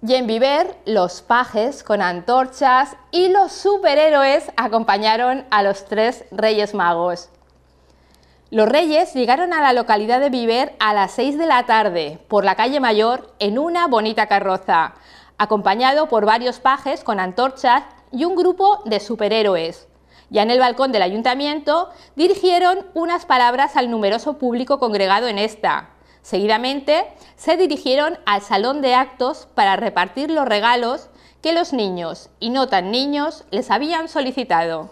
Y en Viver, los pajes con antorchas y los superhéroes acompañaron a los tres reyes magos. Los reyes llegaron a la localidad de Viver a las 6 de la tarde por la calle Mayor en una bonita carroza, acompañado por varios pajes con antorchas y un grupo de superhéroes. Ya en el balcón del ayuntamiento dirigieron unas palabras al numeroso público congregado en esta, Seguidamente se dirigieron al salón de actos para repartir los regalos que los niños, y no tan niños, les habían solicitado.